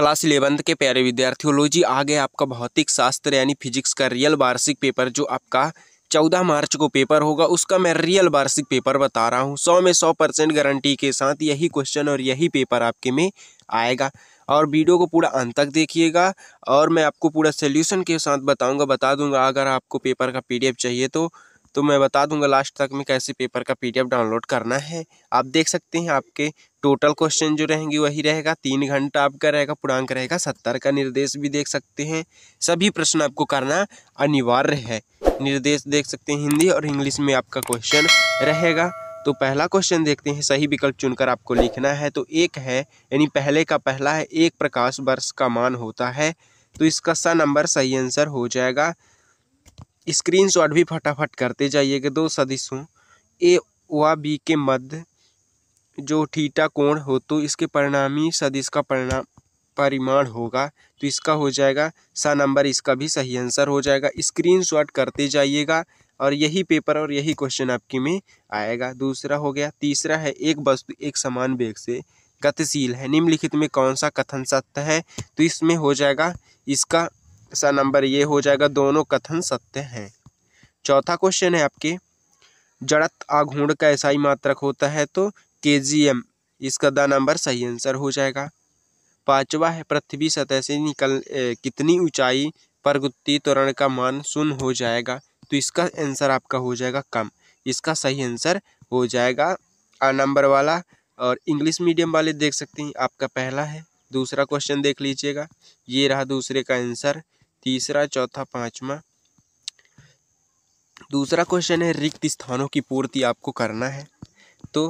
class eleventh के प्यारे विद्यार्थियों लो जी आ गया आपका भौतिक शास्त्र यानी फिजिक्स का रियल वार्षिक पेपर जो आपका चौदह मार्च को पेपर होगा उसका मैं रियल वार्षिक पेपर बता रहा हूँ सौ में सौ परसेंट गारंटी के साथ यही क्वेश्चन और यही पेपर आपके में आएगा और वीडियो को पूरा अंत तक देखिएगा और मैं आपको पूरा सोल्यूशन के साथ बताऊँगा बता दूंगा अगर आपको पेपर का पी चाहिए तो तो मैं बता दूंगा लास्ट तक में कैसे पेपर का पीडीएफ डाउनलोड करना है आप देख सकते हैं आपके टोटल क्वेश्चन जो रहेंगे वही रहेगा तीन घंटा आपका रहेगा पूर्णांक रहेगा सत्तर का निर्देश भी देख सकते हैं सभी प्रश्न आपको करना अनिवार्य है निर्देश देख सकते हैं हिंदी और इंग्लिश में आपका क्वेश्चन रहेगा तो पहला क्वेश्चन देखते हैं सही विकल्प चुनकर आपको लिखना है तो एक है यानी पहले का पहला है एक प्रकाश वर्ष का मान होता है तो इसका सा नंबर सही आंसर हो जाएगा स्क्रीनशॉट भी फटाफट करते जाइएगा दो सदिशों ए व बी के मध्य जो ठीटा कोण हो तो इसके परिणामी सदिश का परिणाम परिमाण होगा तो इसका हो जाएगा सा नंबर इसका भी सही आंसर हो जाएगा स्क्रीनशॉट करते जाइएगा और यही पेपर और यही क्वेश्चन आपके में आएगा दूसरा हो गया तीसरा है एक वस्तु एक समान वेग से गतिशील है निम्नलिखित में कौन सा कथन सत्य है तो इसमें हो जाएगा इसका ऐसा नंबर ये हो जाएगा दोनों कथन सत्य हैं चौथा क्वेश्चन है आपके जड़त आघूर्ण का ऐसा ही मात्रक होता है तो के जी एम इसका द नंबर सही आंसर हो जाएगा पांचवा है पृथ्वी सतह से निकल ए, कितनी ऊंचाई पर गुत्ती त्वरण का मान शून्य हो जाएगा तो इसका आंसर आपका हो जाएगा कम इसका सही आंसर हो जाएगा आ नंबर वाला और इंग्लिश मीडियम वाले देख सकते हैं आपका पहला है दूसरा क्वेश्चन देख लीजिएगा ये रहा दूसरे का आंसर तीसरा चौथा पाँचवा दूसरा क्वेश्चन है रिक्त स्थानों की पूर्ति आपको करना है तो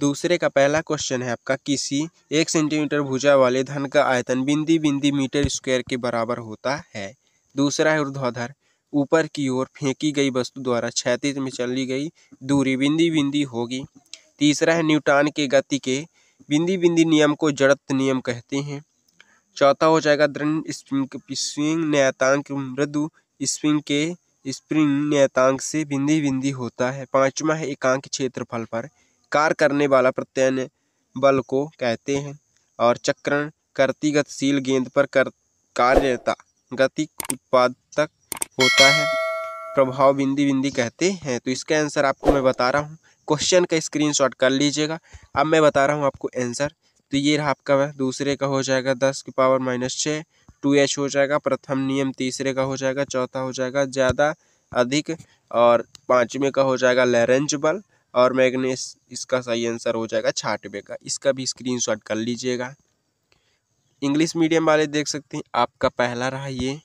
दूसरे का पहला क्वेश्चन है आपका किसी एक सेंटीमीटर भुजा वाले धन का आयतन बिंदी बिंदी मीटर स्क्वायर के बराबर होता है दूसरा है ऊर्ध्वाधर ऊपर की ओर फेंकी गई वस्तु द्वारा क्षैतिज में चली गई दूरी बिंदी बिंदी होगी तीसरा है न्यूटन के गति के बिंदी बिंदी नियम को जड़त नियम कहते हैं चौथा हो जाएगा दृढ़ स्प्रिंग स्विंग नियतांक मृदु स्प्रिंग के स्प्रिंग नियतांक से बिंदी बिंदी होता है पांचवा है एकांक क्षेत्रफल पर कार्य करने वाला प्रत्यन बल को कहते हैं और चक्रण करती गतिशील गेंद पर कर कार्यता गति उत्पादक होता है प्रभाव बिंदी बिंदी कहते हैं तो इसका आंसर आपको मैं बता रहा हूँ क्वेश्चन का स्क्रीनशॉट कर लीजिएगा अब मैं बता रहा हूँ आपको आंसर तो ये रहा आपका दूसरे का हो जाएगा दस की पावर माइनस छः टू एच हो जाएगा प्रथम नियम तीसरे का हो जाएगा चौथा हो जाएगा ज़्यादा अधिक और पाँचवें का हो जाएगा लेरेंज बल और मैग्नेस इसका सही आंसर हो जाएगा छाटवे का इसका भी स्क्रीनशॉट कर लीजिएगा इंग्लिश मीडियम वाले देख सकते हैं आपका पहला रहा ये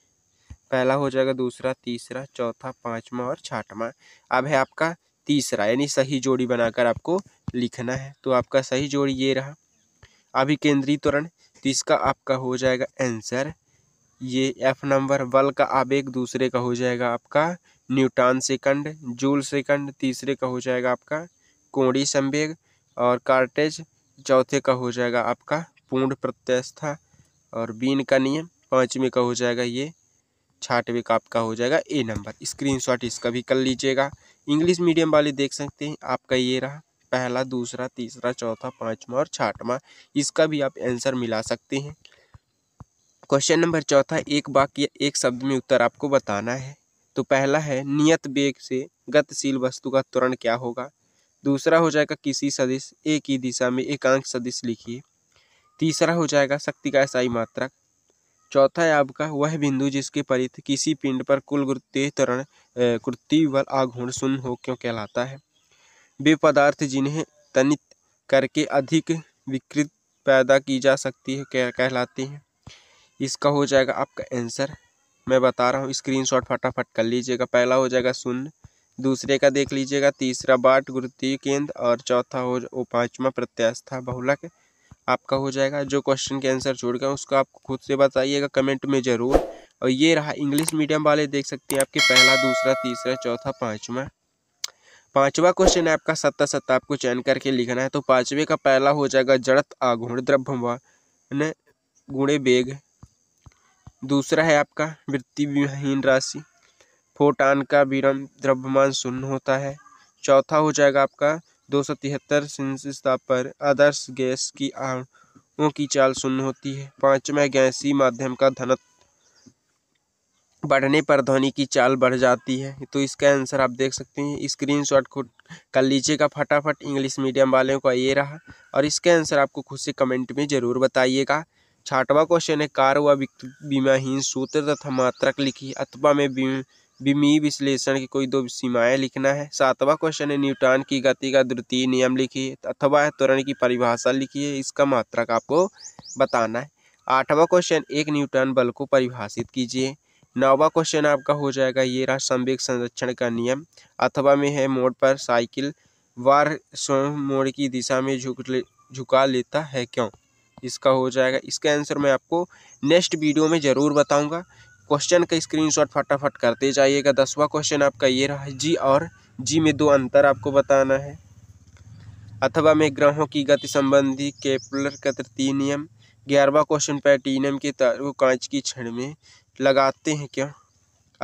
पहला हो जाएगा दूसरा तीसरा चौथा पाँचवा और छाठवा अब है आपका तीसरा यानी सही जोड़ी बनाकर आपको लिखना है तो आपका सही जोड़ी ये रहा त्वरण तो इसका आपका हो जाएगा आंसर ये एफ नंबर बल का आवेग दूसरे का हो जाएगा आपका न्यूटान सेकंड जूल सेकंड तीसरे का हो जाएगा आपका कोड़ी संवेग और कार्टेज चौथे का हो जाएगा आपका पूर्ण प्रत्यस्था और बीन का नियम पाँचवें का हो जाएगा ये छाठवें का आपका हो जाएगा ए नंबर स्क्रीनशॉट इसका भी कर लीजिएगा इंग्लिश मीडियम वाले देख सकते हैं आपका ये रहा पहला दूसरा तीसरा चौथा पाँचवा और छठवा इसका भी आप आंसर मिला सकते हैं क्वेश्चन नंबर चौथा एक वाक्य एक शब्द में उत्तर आपको बताना है तो पहला है नियत वेग से गतिशील वस्तु का त्वरण क्या होगा दूसरा हो जाएगा किसी सदिश एक ही दिशा में एकांक सदिश लिखिए तीसरा हो जाएगा शक्ति का ऐसा मात्रक चौथा है आपका वह बिंदु जिसके परित किसी पिंड पर कुल गुरुत्वीय त्वरण गुरुत्वीय बल आघूर्ण शून्य हो क्यों कहलाता है वे पदार्थ जिन्हें तनित करके अधिक विकृत पैदा की जा सकती है क्या कहलाते हैं इसका हो जाएगा आपका आंसर मैं बता रहा हूँ स्क्रीनशॉट फटाफट कर लीजिएगा पहला हो जाएगा शून्य दूसरे का देख लीजिएगा तीसरा बाट गुरुत्वीय केंद्र और चौथा हो पाँचवा प्रत्यास्था बहुलक आपका हो जाएगा जो क्वेश्चन के आंसर छोड़ गए उसका आप खुद से बताइएगा कमेंट में ज़रूर और ये रहा इंग्लिश मीडियम वाले देख सकते हैं आपके पहला दूसरा तीसरा चौथा पाँचवा पांचवा क्वेश्चन है आपका सत्ता सत्ता आपको चयन करके लिखना है तो पांचवे का पहला हो जाएगा जड़त आघूर्ण द्रव्य गुणे वेग दूसरा है आपका वृत्ति विहीन राशि फोटान का विरम द्रव्यमान शून्य होता है चौथा हो जाएगा आपका दो सौ तिहत्तर सेंसिस्ता पर आदर्श गैस की आ की चाल शून्य होती है पांचवा गैसी माध्यम का धनत्व बढ़ने पर ध्वनि की चाल बढ़ जाती है तो इसका आंसर आप देख सकते हैं स्क्रीनशॉट खुद कर लीजिएगा फटाफट इंग्लिश मीडियम वालों का ये रहा और इसका आंसर आपको खुद से कमेंट में ज़रूर बताइएगा छाठवा क्वेश्चन है कार व बीमाहीन सूत्र तथा मात्रक लिखी अथवा में बीमी विश्लेषण की कोई दो सीमाएं लिखना है सातवां क्वेश्चन है न्यूटन की गति का द्वितीय नियम लिखिए अथवा त्वरण की परिभाषा लिखिए इसका मात्रक आपको बताना है आठवां क्वेश्चन एक न्यूटन बल को परिभाषित कीजिए नौवा क्वेश्चन आपका हो जाएगा ये रहा संवेक संरक्षण का नियम अथवा में है मोड़ पर साइकिल वार स्वयं मोड़ की दिशा में झुक ले झुका लेता है क्यों इसका हो जाएगा इसका आंसर मैं आपको नेक्स्ट वीडियो में ज़रूर बताऊंगा क्वेश्चन का स्क्रीनशॉट फटाफट करते जाइएगा दसवां क्वेश्चन आपका ये रहा जी और जी में दो अंतर आपको बताना है अथवा में ग्रहों की गति संबंधी केपलर का तृतीय नियम ग्यारहवा क्वेश्चन पैटीनियम के तार कांच की क्षण में लगाते हैं क्या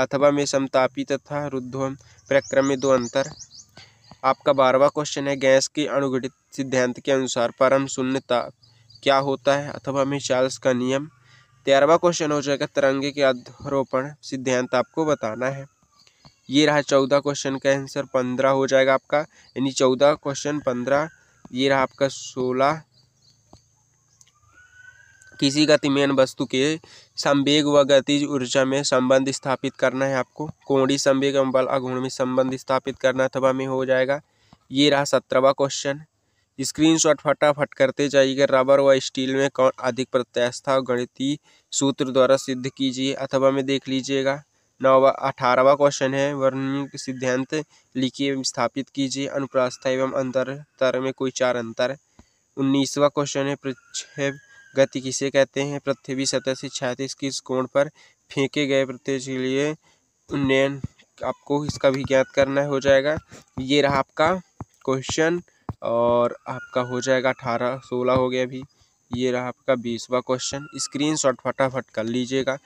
अथवा में समतापी तथा रुद्धम प्रक्रम में दो अंतर आपका बारहवा क्वेश्चन है गैस के अणुगणित सिद्धांत के अनुसार परम शून्यता क्या होता है अथवा में चार्ल्स का नियम तेरहवा क्वेश्चन हो जाएगा तिरंगे के अध्यारोपण सिद्धांत आपको बताना है ये रहा चौदह क्वेश्चन का आंसर पंद्रह हो जाएगा आपका यानी चौदह क्वेश्चन पंद्रह ये रहा आपका सोलह किसी गतिमान वस्तु के संवेग व गतिज ऊर्जा में संबंध स्थापित करना है आपको कोणी संवेग एवं बल अघूर्ण में संबंध स्थापित करना अथवा में हो जाएगा ये रहा सत्रहवा क्वेश्चन स्क्रीन शॉट फटाफट करते जाइएगा रबर व स्टील में कौन अधिक प्रत्यास्था गणितीय सूत्र द्वारा सिद्ध कीजिए अथवा में देख लीजिएगा नौवा अठारहवा क्वेश्चन है वर्णनिक सिद्धांत लिखिए स्थापित कीजिए अनुप्रास्था एवं अंतर तर में कोई चार अंतर उन्नीसवा क्वेश्चन है प्रक्षेप गति किसे कहते हैं पृथ्वी सतह से छत्तीस किस कोण पर फेंके गए प्रत्येज के लिए उन्नयन आपको इसका भी ज्ञात करना हो जाएगा ये रहा आपका क्वेश्चन और आपका हो जाएगा अठारह सोलह हो गया अभी ये रहा आपका बीसवा क्वेश्चन स्क्रीन शॉट फटाफट कर लीजिएगा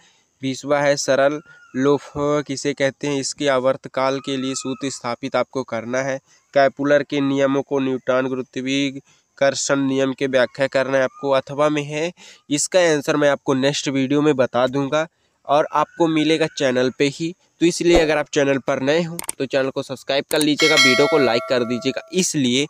बीसवा है सरल लोफ किसे कहते हैं इसके आवर्तकाल के लिए सूत्र स्थापित आपको करना है कैपुलर के नियमों को न्यूटान गुरुत्वीय कर्षण नियम के व्याख्या करना है आपको अथवा में है इसका आंसर मैं आपको नेक्स्ट वीडियो में बता दूंगा और आपको मिलेगा चैनल पे ही तो इसलिए अगर आप चैनल पर नए हो तो चैनल को सब्सक्राइब कर लीजिएगा वीडियो को लाइक कर दीजिएगा इसलिए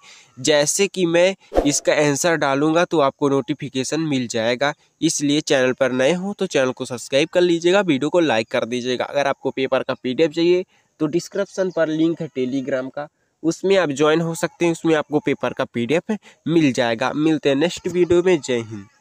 जैसे कि मैं इसका आंसर डालूंगा तो आपको नोटिफिकेशन मिल जाएगा इसलिए चैनल पर नए हो तो चैनल को सब्सक्राइब कर लीजिएगा वीडियो को लाइक कर दीजिएगा अगर आपको पेपर का पी चाहिए तो डिस्क्रिप्सन पर लिंक है टेलीग्राम का उसमें आप ज्वाइन हो सकते हैं उसमें आपको पेपर का पीडीएफ मिल जाएगा मिलते हैं नेक्स्ट वीडियो में जय हिंद